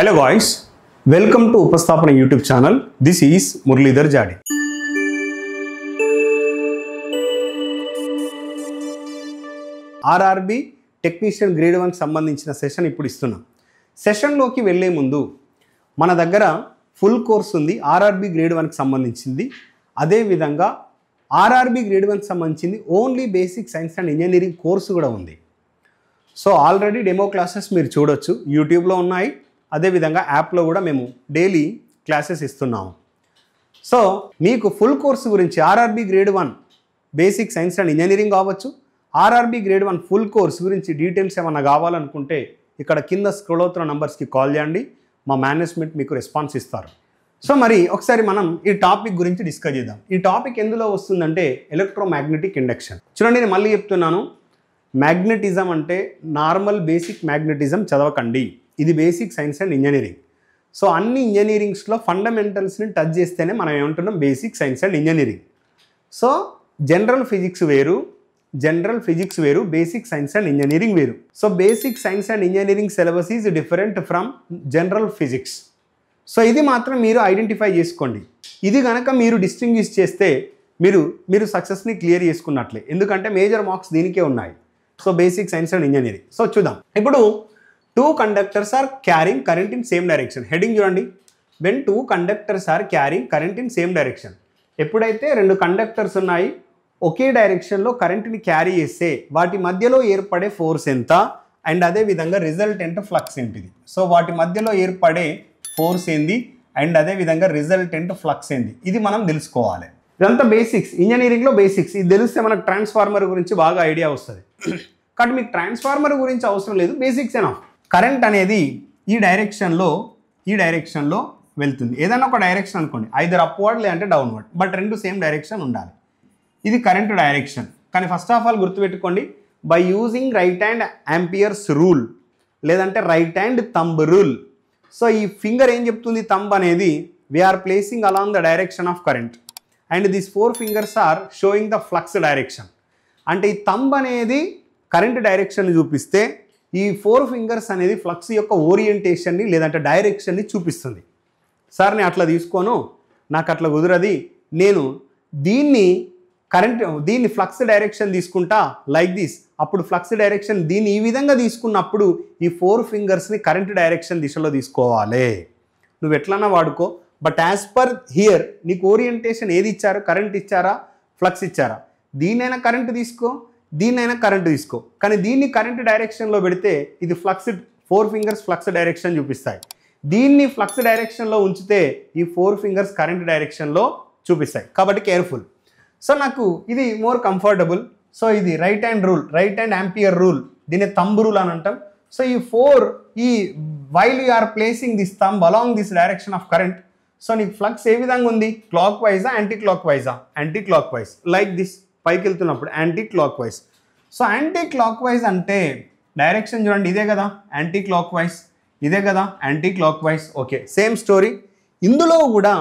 hello voice welcome to Upasthapana YouTube channel this is Muralidhar Jadi RRB technician grade one సంబంధించిన session ఇప్పుడు ఇస్తున్నాం సెషన్లోకి వెళ్ళే ముందు మన దగ్గర ఫుల్ కోర్స్ ఉంది ఆర్ఆర్బి గ్రేడ్ వన్కి సంబంధించింది అదేవిధంగా ఆర్ఆర్బి గ్రేడ్ వన్కి సంబంధించింది only basic science and engineering course కూడా ఉంది సో ఆల్రెడీ డెమో క్లాసెస్ మీరు చూడొచ్చు యూట్యూబ్లో ఉన్నాయి అదేవిధంగా యాప్లో కూడా మేము డైలీ క్లాసెస్ ఇస్తున్నాము సో మీకు ఫుల్ కోర్సు గురించి RRB grade one basic science and engineering కావచ్చు RRB grade one full course గురించి డీటెయిల్స్ ఏమన్నా కావాలనుకుంటే ఇక్కడ కింద స్క్రోల్ అవుతున్న నంబర్స్కి కాల్ చేయండి మా మేనేజ్మెంట్ మీకు రెస్పాన్స్ ఇస్తారు సో మరి ఒకసారి మనం ఈ టాపిక్ గురించి డిస్కస్ చేద్దాం ఈ టాపిక్ ఎందులో వస్తుందంటే ఎలక్ట్రోమాగ్నెటిక్ ఇండక్షన్ చూడండి నేను మళ్ళీ చెప్తున్నాను మ్యాగ్నెటిజం అంటే నార్మల్ బేసిక్ మ్యాగ్నెటిజం చదవకండి ఇది basic science and engineering so అన్ని ఇంజనీరింగ్స్లో ఫండమెంటల్స్ని టచ్ చేస్తేనే మనం ఏమంటున్నాం basic science and engineering so general physics వేరు జనరల్ ఫిజిక్స్ వేరు బేసిక్ సైన్స్ అండ్ ఇంజనీరింగ్ వేరు so basic science and engineering syllabus is different from general physics so ఇది మాత్రం మీరు ఐడెంటిఫై చేసుకోండి ఇది కనుక మీరు డిస్టింగ్విష్ చేస్తే మీరు మీరు సక్సెస్ని క్లియర్ చేసుకున్నట్లే ఎందుకంటే మేజర్ మార్క్స్ దీనికే ఉన్నాయి so basic science and engineering so చూద్దాం ఇప్పుడు two conductors are carrying current in same direction heading చూడండి when two conductors are carrying current in same direction ఎప్పుడైతే రెండు కండక్టర్స్ ఉన్నాయి ఒకే డైరెక్షన్లో కరెంట్ని క్యారీ చేస్తే వాటి మధ్యలో ఏర్పడే ఫోర్స్ ఎంత అండ్ అదేవిధంగా ఎంత ఫ్లక్స్ ఏంటిది సో వాటి మధ్యలో ఏర్పడే ఫోర్స్ ఏంది అండ్ అదేవిధంగా ఎంత ఫ్లక్స్ ఏంది ఇది మనం తెలుసుకోవాలి ఇదంతా బేసిక్స్ ఇంజనీరింగ్లో బేసిక్స్ ఇది తెలిస్తే మనకు ట్రాన్స్ఫార్మర్ గురించి బాగా ఐడియా వస్తుంది కానీ మీకు ట్రాన్స్ఫార్మర్ గురించి అవసరం లేదు బేసిక్స్ ఏనా కరెంట్ అనేది ఈ డైరెక్షన్లో ఈ డైరెక్షన్లో వెళ్తుంది ఏదైనా ఒక డైరెక్షన్ అనుకోండి ఐదర్ అప్వర్డ్ లేదంటే డౌన్వర్డ్ బట్ రెండు సేమ్ డైరెక్షన్ ఉండాలి ఇది కరెంట్ డైరెక్షన్ కానీ ఫస్ట్ ఆఫ్ ఆల్ గుర్తుపెట్టుకోండి by using right hand ampere's rule లేదంటే right hand thumb rule so ఈ ఫింగర్ ఏం చెప్తుంది తంబ్ అనేది we're placing along the direction of current and these four fingers are showing the flux direction అంటే ఈ thumb అనేది current direction చూపిస్తే ఈ ఫోర్ ఫింగర్స్ అనేది ఫ్లక్స్ యొక్క ఓరియంటేషన్ని లేదంటే డైరెక్షన్ని చూపిస్తుంది సార్ నేను అట్లా తీసుకోను నాకు అట్లా కుదరది నేను దీన్ని కరెంట్ దీన్ని ఫ్లక్స్ డైరెక్షన్ తీసుకుంటా లైక్ దిస్ అప్పుడు ఫ్లక్స్ డైరెక్షన్ దీన్ని ఈ విధంగా తీసుకున్నప్పుడు ఈ ఫోర్ ఫింగర్స్ని కరెంట్ డైరెక్షన్ దిశలో తీసుకోవాలి నువ్వు ఎట్లన్నా వాడుకో బట్ యాజ్ పర్ హియర్ నీకు ఓరియంటేషన్ ఏది ఇచ్చారు కరెంట్ ఇచ్చారా ఫ్లక్స్ ఇచ్చారా దీనైనా కరెంట్ తీసుకో దీన్నైనా కరెంట్ తీసుకో కానీ దీన్ని కరెంట్ డైరెక్షన్లో పెడితే ఇది flux four fingers flux direction చూపిస్తాయి దీన్ని ఫ్లక్స్ డైరెక్షన్లో ఉంచితే ఈ ఫోర్ ఫింగర్స్ కరెంట్ డైరెక్షన్లో చూపిస్తాయి కాబట్టి కేర్ఫుల్ సో నాకు ఇది మోర్ కంఫర్టబుల్ సో ఇది right hand rule right hand ampere rule దీన్ని తంబ్ రూల్ అని అంటాం సో ఈ ఫోర్ ఈ while you are placing this thumb along this direction of current so నీకు ఫ్లక్స్ ఏ విధంగా ఉంది క్లాక్ వైజా యాంటీ క్లాక్ వైజా anti clockwise like this పైకి వెళ్తున్నప్పుడు anti clockwise so anti clockwise అంటే డైరెక్షన్ చూడండి ఇదే కదా యాంటీ క్లాక్ వైజ్ ఇదే కదా anti clockwise okay same story ఇందులో కూడా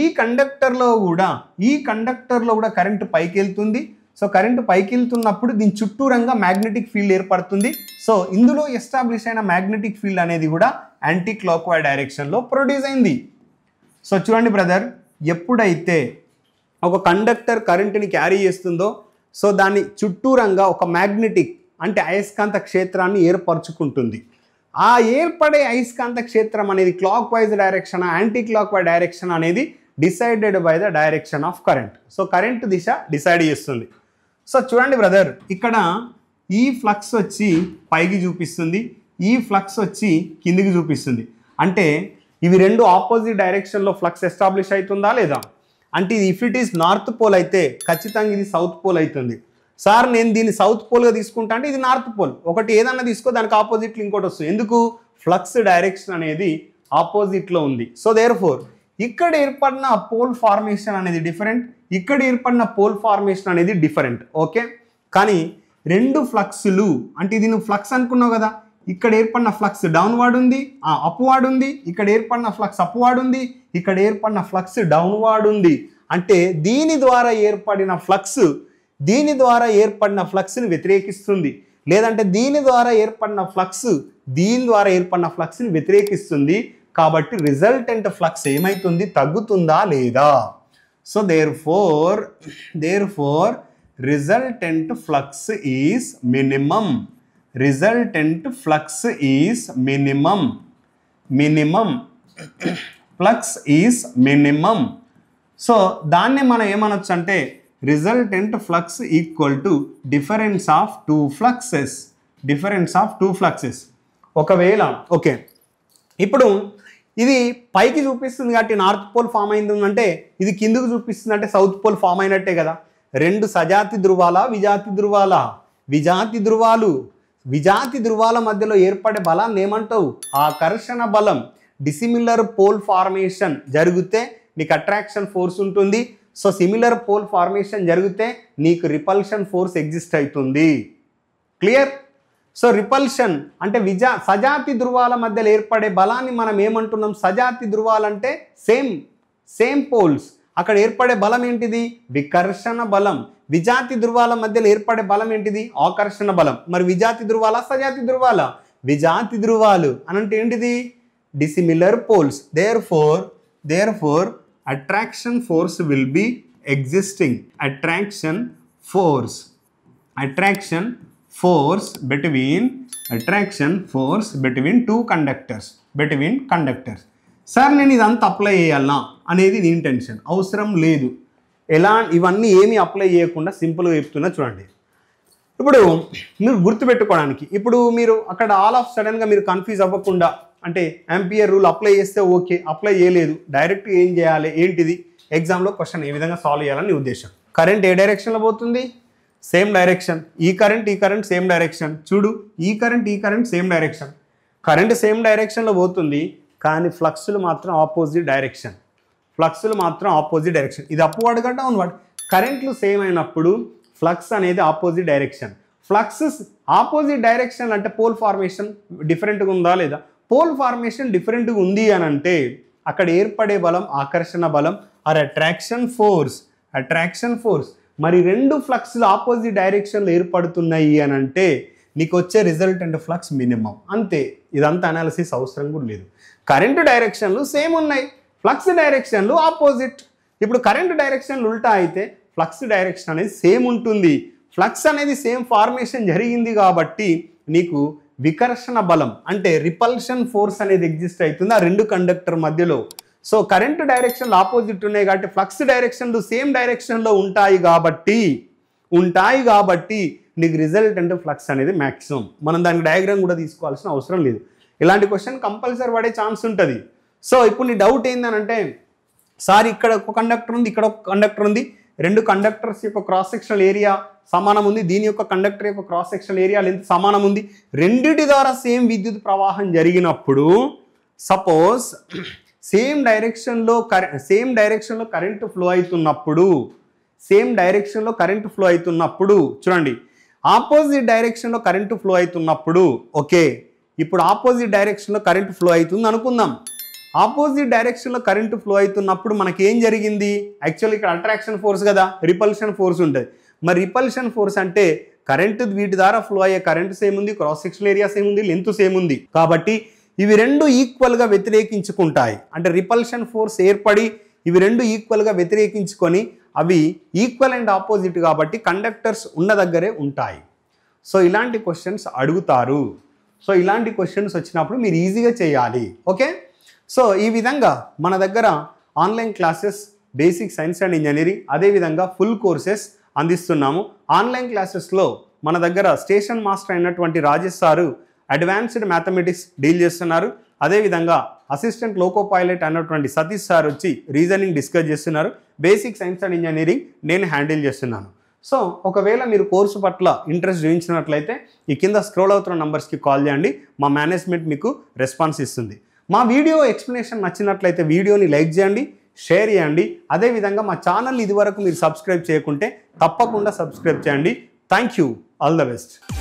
ఈ కండక్టర్లో కూడా ఈ కండక్టర్లో కూడా కరెంటు పైకి వెళ్తుంది సో కరెంటు పైకి వెళ్తున్నప్పుడు దీని చుట్టూరంగా మ్యాగ్నెటిక్ ఫీల్డ్ ఏర్పడుతుంది సో ఇందులో ఎస్టాబ్లిష్ అయిన మ్యాగ్నెటిక్ ఫీల్డ్ అనేది కూడా యాంటీ క్లాక్ వైజ్ డైరెక్షన్లో ప్రొడ్యూస్ అయింది సో చూడండి బ్రదర్ ఎప్పుడైతే ఒక కండక్టర్ కరెంటుని క్యారీ చేస్తుందో సో దాని చుట్టూరంగా ఒక మ్యాగ్నెటిక్ అంటే అయస్కాంత క్షేత్రాన్ని ఏర్పరచుకుంటుంది ఆ ఏర్పడే అయస్కాంత క్షేత్రం అనేది clockwise direction anti clockwise direction అనేది decided by the direction of current so current దిశ డిసైడ్ చేస్తుంది సో చూడండి బ్రదర్ ఇక్కడ ఈ ఫ్లక్స్ వచ్చి పైకి చూపిస్తుంది ఈ ఫ్లక్స్ వచ్చి కిందికి చూపిస్తుంది అంటే ఇవి రెండు ఆపోజిట్ డైరెక్షన్లో ఫ్లక్స్ ఎస్టాబ్లిష్ అవుతుందా లేదా అంటే ఇది if it is north pole అయితే ఖచ్చితంగా ఇది సౌత్ పోల్ అవుతుంది సార్ నేను దీన్ని సౌత్ పోల్గా తీసుకుంటా అంటే ఇది నార్త్ పోల్ ఒకటి ఏదన్నా తీసుకో దానికి ఆపోజిట్లు ఇంకోటి వస్తుంది ఎందుకు ఫ్లక్స్ డైరెక్షన్ అనేది ఆపోజిట్లో ఉంది సో దేర్ ఫోర్ ఇక్కడ ఏర్పడిన పోల్ ఫార్మేషన్ అనేది డిఫరెంట్ ఇక్కడ ఏర్పడిన పోల్ ఫార్మేషన్ అనేది డిఫరెంట్ ఓకే కానీ రెండు ఫ్లక్స్లు అంటే ఇది నువ్వు ఫ్లక్స్ అనుకున్నావు కదా ఇక్కడ ఏర్పడిన ఫ్లక్స్ డౌన్వార్డ్ ఉంది ఆ అప్వర్డ్ ఉంది ఇక్కడ ఏర్పడిన ఫ్లక్స్ అప్వార్డ్ ఉంది ఇక్కడ ఏర్పడిన ఫ్లక్స్ డౌన్వార్డ్ ఉంది అంటే దీని ద్వారా ఏర్పడిన ఫ్లక్స్ దీని ద్వారా ఏర్పడిన ఫ్లక్స్ని వ్యతిరేకిస్తుంది లేదంటే దీని ద్వారా ఏర్పడిన ఫ్లక్స్ దీని ద్వారా ఏర్పడిన ఫ్లక్స్ని వ్యతిరేకిస్తుంది కాబట్టి రిజల్టెంట్ ఫ్లక్స్ ఏమైతుంది తగ్గుతుందా లేదా so therefore therefore resultant flux is minimum resultant flux is minimum minimum flux is minimum so దాన్ని మనం ఏమనొచ్చు అంటే resultant flux equal to difference of two fluxes difference of two fluxes ఒకవేళ okay ఇప్పుడు ఇది పైకి చూపిస్తుంది కాబట్టి నార్త్ పోల్ ఫామ్ అయింది అంటే ఇది కిందకు చూపిస్తుంది అంటే సౌత్ పోల్ ఫామ్ అయినట్టే కదా రెండు సజాతి ధృవాల విజాతి ధృవాల విజాతి ధృవాలు విజాతి ధృవాల మధ్యలో ఏర్పడే బలాన్ని ఏమంటావు ఆకర్షణ బలం డిసిమిలర్ పోల్ ఫార్మేషన్ జరిగితే నీకు అట్రాక్షన్ ఫోర్స్ ఉంటుంది సో సిమిలర్ పోల్ ఫార్మేషన్ జరిగితే నీకు రిపల్షన్ ఫోర్స్ ఎగ్జిస్ట్ అవుతుంది క్లియర్ సో రిపల్షన్ అంటే విజా సజాతి ధృవాల మధ్యలో ఏర్పడే బలాన్ని మనం ఏమంటున్నాం సజాతి ధృవాలంటే సేమ్ సేమ్ పోల్స్ అక్కడ ఏర్పడే బలం ఏంటిది వికర్షణ బలం విజాతి ధృవాల మధ్యలో ఏర్పడే బలం ఏంటిది ఆకర్షణ బలం మరి విజాతి ధృవాల సజాతి ధృవాల విజాతి ధృవాలు అనంటే ఏంటిది dissimilar poles therefore therefore attraction force will be existing attraction force attraction force between attraction force between two conductors between conductors sir నేను ఇదంతా అప్లై చేయాలా అనేది నీ ఇంటెన్షన్ అవసరం లేదు ఎలా ఇవన్నీ ఏమీ అప్లై చేయకుండా సింపుల్గా చెప్తున్నా చూడండి ఇప్పుడు మీరు గుర్తుపెట్టుకోవడానికి ఇప్పుడు మీరు అక్కడ ఆల్ ఆఫ్ సడన్గా మీరు కన్ఫ్యూజ్ అవ్వకుండా అంటే ఎంపీఆర్ రూల్ అప్లై చేస్తే ఓకే అప్లై చేయలేదు డైరెక్ట్ ఏం చేయాలి ఏంటిది ఎగ్జామ్లో క్వశ్చన్ ఏ విధంగా సాల్వ్ చేయాలని ఉద్దేశం కరెంట్ ఏ డైరెక్షన్లో పోతుంది సేమ్ డైరెక్షన్ ఈ కరెంట్ ఈ కరెంట్ సేమ్ డైరెక్షన్ చూడు ఈ కరెంట్ ఈ current same direction current same డైరెక్షన్లో పోతుంది కానీ ఫ్లక్స్లు మాత్రం ఆపోజిట్ డైరెక్షన్ ఫ్లక్స్లు మాత్రం ఆపోజిట్ డైరెక్షన్ ఇది అప్వర్డ్గా డౌన్వర్డ్ కరెంట్లు సేమ్ అయినప్పుడు ఫ్లక్స్ అనేది opposite direction fluxes opposite direction అంటే పోల్ ఫార్మేషన్ డిఫరెంట్గా ఉందా లేదా పోల్ ఫార్మేషన్ డిఫరెంట్గా ఉంది అని అంటే అక్కడ ఏర్పడే బలం ఆకర్షణ బలం or attraction force attraction force మరి రెండు ఫ్లక్స్లు ఆపోజిట్ డైరెక్షన్లు ఏర్పడుతున్నాయి అని అంటే నీకు వచ్చే రిజల్ట్ అండ్ ఫ్లక్స్ మినిమం అంతే ఇదంతా అనాలిసిస్ అవసరం కూడా లేదు కరెంటు డైరెక్షన్లు సేమ్ ఉన్నాయి ఫ్లక్స్ డైరెక్షన్లు ఆపోజిట్ ఇప్పుడు కరెంట్ డైరెక్షన్లు ఉల్టా అయితే ఫ్లక్స్ డైరెక్షన్ అనేది సేమ్ ఉంటుంది ఫ్లక్స్ అనేది సేమ్ ఫార్మేషన్ జరిగింది కాబట్టి నీకు వికర్షణ బలం అంటే రిపల్షన్ ఫోర్స్ అనేది ఎగ్జిస్ట్ అవుతుంది ఆ రెండు కండక్టర్ మధ్యలో సో కరెంటు డైరెక్షన్లు ఆపోజిట్ ఉన్నాయి కాబట్టి ఫ్లక్స్ డైరెక్షన్లు సేమ్ డైరెక్షన్లో ఉంటాయి కాబట్టి ఉంటాయి కాబట్టి నీకు రిజల్ట్ అంటే ఫ్లక్స్ అనేది మ్యాక్సిమం మనం దానికి డయాగ్రామ్ కూడా తీసుకోవాల్సిన అవసరం లేదు ఇలాంటి క్వశ్చన్ కంపల్సరీ పడే ఛాన్స్ ఉంటుంది సో ఇప్పుడు నీ డౌట్ ఏంటంటే సార్ ఇక్కడ ఒక కండక్టర్ ఉంది ఇక్కడ ఒక కండక్టర్ ఉంది రెండు కండక్టర్స్ యొక్క క్రాస్ సెక్షనల్ ఏరియా సమానం ఉంది దీని యొక్క కండక్టర్ యొక్క క్రాస్ సెక్షనల్ ఏరియా లెంత్ సమానం ఉంది రెండింటి ద్వారా సేమ్ విద్యుత్ ప్రవాహం జరిగినప్పుడు సపోజ్ సేమ్ డైరెక్షన్లో కరె సేమ్ డైరెక్షన్లో కరెంటు ఫ్లో అవుతున్నప్పుడు సేమ్ డైరెక్షన్లో కరెంటు ఫ్లో అవుతున్నప్పుడు చూడండి ఆపోజిట్ డైరెక్షన్లో కరెంటు ఫ్లో అవుతున్నప్పుడు ఓకే ఇప్పుడు ఆపోజిట్ డైరెక్షన్లో కరెంటు ఫ్లో అవుతుంది అనుకుందాం ఆపోజిట్ డైరెక్షన్లో కరెంటు ఫ్లో అవుతున్నప్పుడు మనకి ఏం జరిగింది యాక్చువల్ ఇక్కడ అట్రాక్షన్ ఫోర్స్ కదా రిపల్షన్ ఫోర్స్ ఉంటుంది మరి రిపల్షన్ ఫోర్స్ అంటే కరెంటు వీటి ద్వారా ఫ్లో అయ్యే కరెంటు సేమ్ ఉంది క్రాస్ సెక్షన్ ఏరియా సేమ్ ఉంది లెంత్ సేమ్ ఉంది కాబట్టి ఇవి రెండు ఈక్వల్గా వ్యతిరేకించుకుంటాయి అంటే రిపల్షన్ ఫోర్స్ ఏర్పడి ఇవి రెండు ఈక్వల్గా వ్యతిరేకించుకొని అవి ఈక్వల్ అండ్ ఆపోజిట్ కాబట్టి కండక్టర్స్ ఉన్న దగ్గరే ఉంటాయి సో ఇలాంటి క్వశ్చన్స్ అడుగుతారు సో ఇలాంటి క్వశ్చన్స్ వచ్చినప్పుడు మీరు ఈజీగా చేయాలి ఓకే సో ఈ విధంగా మన దగ్గర online classes basic science and engineering అదేవిధంగా ఫుల్ కోర్సెస్ అందిస్తున్నాము ఆన్లైన్ క్లాసెస్లో మన దగ్గర స్టేషన్ మాస్టర్ అయినటువంటి Rajesh sir advanced mathematics deal చేస్తున్నారు అదేవిధంగా అసిస్టెంట్ లోకో పైలట్ అన్నటువంటి సతీష్ సార్ వచ్చి రీజనింగ్ డిస్కస్ చేస్తున్నారు బేసిక్ సైన్స్ అండ్ ఇంజనీరింగ్ నేను హ్యాండిల్ చేస్తున్నాను సో ఒకవేళ మీరు కోర్సు పట్ల ఇంట్రెస్ట్ చూపించినట్లయితే ఈ కింద స్క్రోల్ అవుతున్న నంబర్స్కి కాల్ చేయండి మా మేనేజ్మెంట్ మీకు రెస్పాన్స్ ఇస్తుంది మా వీడియో ఎక్స్ప్లెనేషన్ నచ్చినట్లయితే వీడియోని లైక్ చేయండి షేర్ చేయండి అదేవిధంగా మా ఛానల్ ఇదివరకు మీరు సబ్స్క్రైబ్ చేయకుంటే తప్పకుండా సబ్స్క్రైబ్ చేయండి thank you all the best